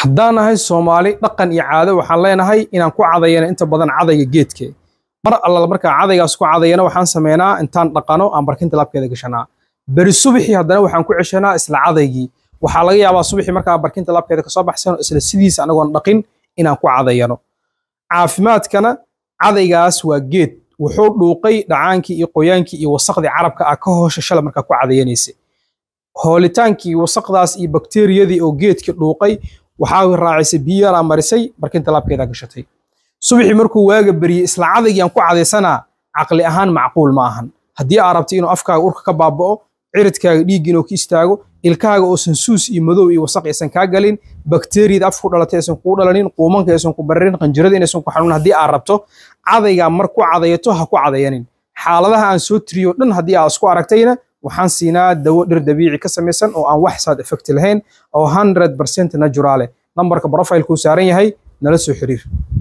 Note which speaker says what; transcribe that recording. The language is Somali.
Speaker 1: haddaanahay soomaali dhaqan iyo caado waxaan leenahay inaan ku cadayana inta badan cadayga geedke mar allal markaa cadaygaas ku cadayana waxaan sameynaa intaan dhaqano aan barkinta laabkeeda gashanaa beri subaxii haddana waxaan ku ceshanaa isla cadaygii waxaa laga yaabaa subaxii markaa barkinta laabkeeda kasoo baxsano isla sidiisa anagoon dhaqin inaan ku cadayano caafimaadkana cadaygaas waa geed wuxuu dhuuqay dhacaankii iyo qoyaankii iyo wasaqdii carabka ah ka hoosha markaa ku cadayanaysa hoolitaankii wasaqdaas iyo bakteeriyadii oo geedkii dhuuqay waxaa raacisay biyo marisay barkin talaabkeedaa gashatay subaxii markuu waaga beriyey isla cadaygiiaan ku cadaysanaa caqli ahaan macquul ma ahan haddii aa rabtay inuu afkaaga urka ka baaba'o ciridkaaga dhiigga ka istaago ilkaaga oosan suus iyo madow iyo wasaq aysan kaa galin bakteeriyada afka ku dhalatay aysan kuu dhalanin quumanka aysan ku bararin qanjirada inaysan ku xanuunin haddii aa rabto cadaygaa mar ku cadayato ha ku cadayanin xaaladaha aan soo tiriyo dhan haddii aa isku aragtayna waxaan siinaa dawo dhir dabiici ka samaysan oo aan wax side effect lahayn oo 100% natural ah nambarka profile ku saaran yahay nala soo xiriir